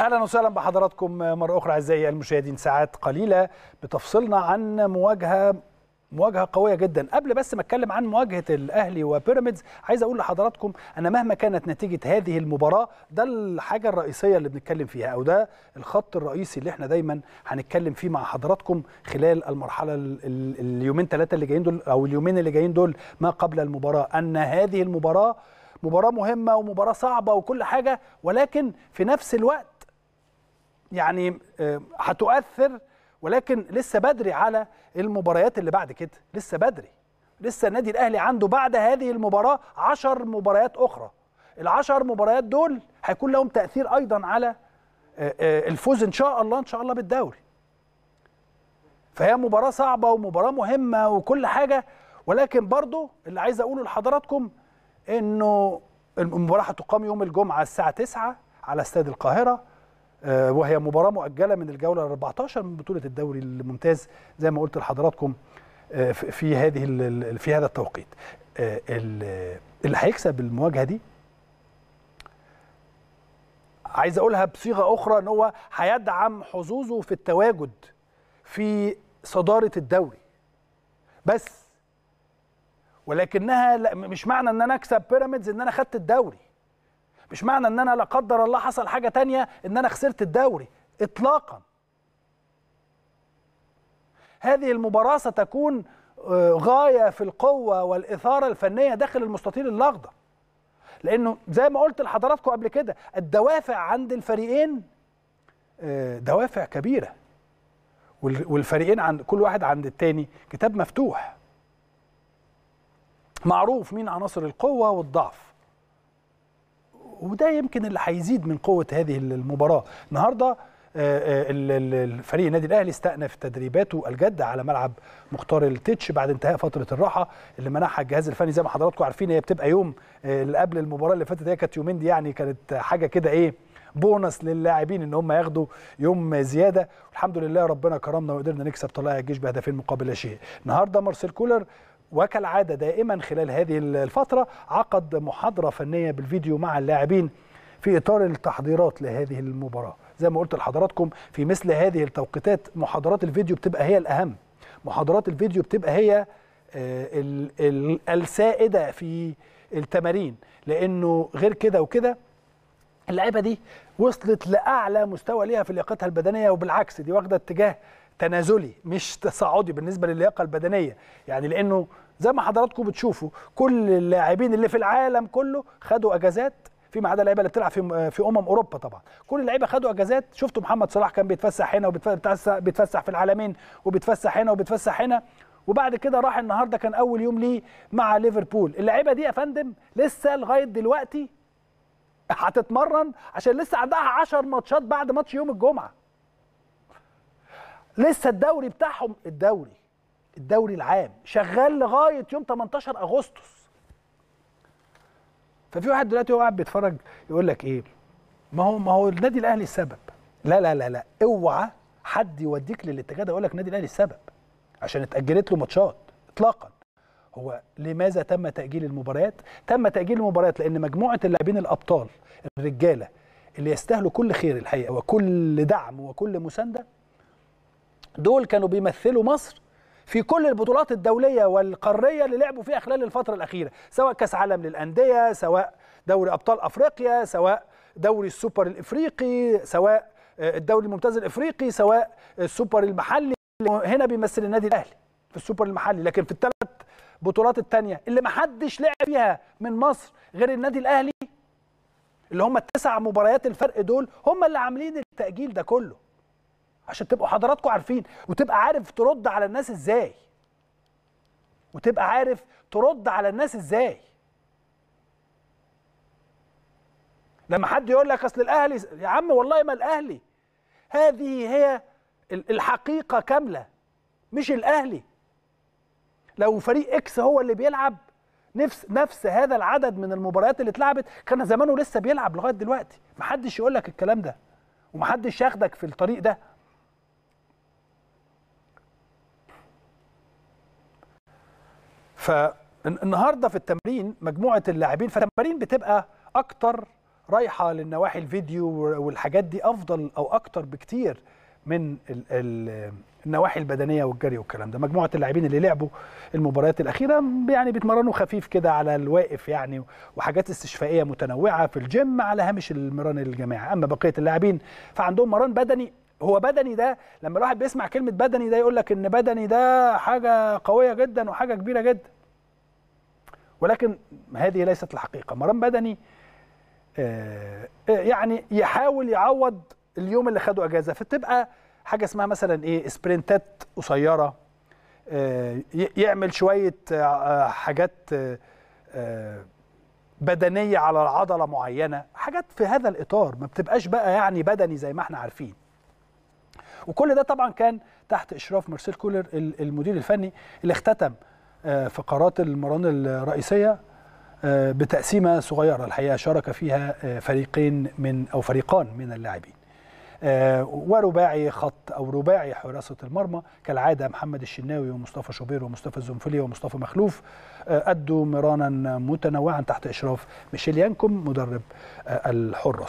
اهلا وسهلا بحضراتكم مره اخرى اعزائي المشاهدين ساعات قليله بتفصلنا عن مواجهه مواجهه قويه جدا قبل بس ما اتكلم عن مواجهه الاهلي وبيراميدز عايز اقول لحضراتكم ان مهما كانت نتيجه هذه المباراه ده الحاجه الرئيسيه اللي بنتكلم فيها او ده الخط الرئيسي اللي احنا دايما هنتكلم فيه مع حضراتكم خلال المرحله اليومين ثلاثه اللي جايين دول او اليومين اللي جايين دول ما قبل المباراه ان هذه المباراه مباراه مهمه ومباراه صعبه وكل حاجه ولكن في نفس الوقت يعني آه، هتؤثر ولكن لسه بدري على المباريات اللي بعد كده لسه بدري لسه النادي الاهلي عنده بعد هذه المباراه 10 مباريات اخرى العشر مباريات دول هيكون لهم تاثير ايضا على آه، آه، الفوز ان شاء الله ان شاء الله بالدوري فهي مباراه صعبه ومباراه مهمه وكل حاجه ولكن برضو اللي عايز اقوله لحضراتكم انه المباراه هتقام يوم الجمعه الساعه 9 على استاد القاهره آه، وهي مباراه مؤجله من الجوله 14 من بطوله الدوري الممتاز زي ما قلت لحضراتكم آه، في هذه في هذا التوقيت آه، اللي هيكسب المواجهه دي عايز اقولها بصيغه اخرى ان هو هيدعم حظوظه في التواجد في صداره الدوري بس ولكنها مش معنى ان انا اكسب بيراميدز ان انا خدت الدوري مش معنى ان انا لا قدر الله حصل حاجه تانية ان انا خسرت الدوري اطلاقا هذه المباراه ستكون آه، غايه في القوه والاثاره الفنيه داخل المستطيل الاخضر لانه زي ما قلت لحضراتكم قبل كده الدوافع عند الفريقين آه، دوافع كبيره والفريقين عند كل واحد عند التاني كتاب مفتوح معروف مين عناصر القوه والضعف وده يمكن اللي هيزيد من قوه هذه المباراه النهارده آه، آه، الفريق النادي الاهلي استأنف تدريباته الجاده على ملعب مختار التتش بعد انتهاء فتره الراحه اللي منحها الجهاز الفني زي ما حضراتكم عارفين هي بتبقى يوم آه، اللي قبل المباراه اللي فاتت هي كانت يومين دي يعني كانت حاجه كده ايه بونص للاعبين ان هم ياخدوا يوم زياده والحمد لله ربنا كرمنا وقدرنا نكسب طلائع الجيش بهدفين مقابل لا شيء النهارده مارسيل كولر وكالعادة دائما خلال هذه الفترة عقد محاضرة فنية بالفيديو مع اللاعبين في إطار التحضيرات لهذه المباراة زي ما قلت لحضراتكم في مثل هذه التوقيتات محاضرات الفيديو بتبقى هي الأهم محاضرات الفيديو بتبقى هي آه، السائدة في التمارين لأنه غير كده وكده اللعيبه دي وصلت لاعلى مستوى ليها في لياقتها البدنيه وبالعكس دي واخده اتجاه تنازلي مش تصاعدي بالنسبه للياقه البدنيه يعني لانه زي ما حضراتكم بتشوفوا كل اللاعبين اللي في العالم كله خدوا اجازات فيما عدا اللعيبه اللي بتلعب في في امم اوروبا طبعا كل اللعيبه خدوا اجازات شفتوا محمد صلاح كان بيتفسح هنا وبيتفسح في العالمين وبيتفسح هنا وبيتفسح هنا وبعد كده راح النهارده كان اول يوم ليه مع ليفربول اللعيبه دي يا فندم لسه لغايه دلوقتي هتتمرن عشان لسه عندها 10 ماتشات بعد ماتش يوم الجمعه لسه الدوري بتاعهم الدوري الدوري العام شغال لغايه يوم 18 اغسطس ففي واحد دلوقتي هو قاعد بيتفرج يقول لك ايه ما هو ما هو النادي الاهلي السبب لا لا لا لا اوعى حد يوديك للاتجاه ده يقول لك النادي الاهلي السبب عشان اتاجلت له ماتشات اطلاقا هو لماذا تم تاجيل المباريات تم تاجيل المباريات لان مجموعه اللاعبين الابطال الرجاله اللي يستاهلوا كل خير الحقيقه وكل دعم وكل مسانده دول كانوا بيمثلوا مصر في كل البطولات الدوليه والقاريه اللي لعبوا فيها خلال الفتره الاخيره سواء كاس عالم للانديه سواء دوري ابطال افريقيا سواء دوري السوبر الافريقي سواء آه، الدوري الممتاز الافريقي سواء السوبر المحلي هنا بيمثل النادي الاهلي في السوبر المحلي لكن في الثلاث بطولات الثانيه اللي ما حدش لعب فيها من مصر غير النادي الاهلي اللي هم التسع مباريات الفرق دول هم اللي عاملين التاجيل ده كله عشان تبقوا حضراتكم عارفين وتبقى عارف ترد على الناس ازاي وتبقى عارف ترد على الناس ازاي لما حد يقول لك اصل الاهلي يا عم والله ما الاهلي هذه هي الحقيقه كامله مش الاهلي لو فريق اكس هو اللي بيلعب نفس نفس هذا العدد من المباريات اللي اتلعبت كان زمانه لسه بيلعب لغايه دلوقتي محدش يقول لك الكلام ده ومحدش ياخدك في الطريق ده فالنهارده في التمرين مجموعه اللاعبين فالتمارين بتبقى اكتر رايحه للنواحي الفيديو والحاجات دي افضل او اكتر بكتير من ال ال النواحي البدنيه والجري والكلام ده مجموعه اللاعبين اللي لعبوا المباريات الاخيره يعني بيتمرنوا خفيف كده على الواقف يعني وحاجات استشفائيه متنوعه في الجيم على هامش المران الجماعي اما بقيه اللاعبين فعندهم مران بدني هو بدني ده لما الواحد بيسمع كلمه بدني ده يقول لك ان بدني ده حاجه قويه جدا وحاجه كبيره جدا ولكن هذه ليست الحقيقة مرام بدني آه، آه، يعني يحاول يعوض اليوم اللي خده اجازه فتبقى حاجه اسمها مثلا ايه سبرنتات قصيره آه، يعمل شويه حاجات بدنيه على العضلة معينه حاجات في هذا الاطار ما بتبقاش بقى يعني بدني زي ما احنا عارفين وكل ده طبعا كان تحت اشراف مارسيل كولر المدير الفني اللي اختتم آه، فقرات المران الرئيسيه آه، بتقسيمه صغيره الحقيقه شارك فيها آه، فريقين من او فريقان من اللاعبين ورباعي خط او رباعي حراسه المرمى كالعاده محمد الشناوي ومصطفى شوبير ومصطفى الزنفلي ومصطفى مخلوف ادوا مرانا متنوعا تحت اشراف ميشيل يانكم مدرب الحراس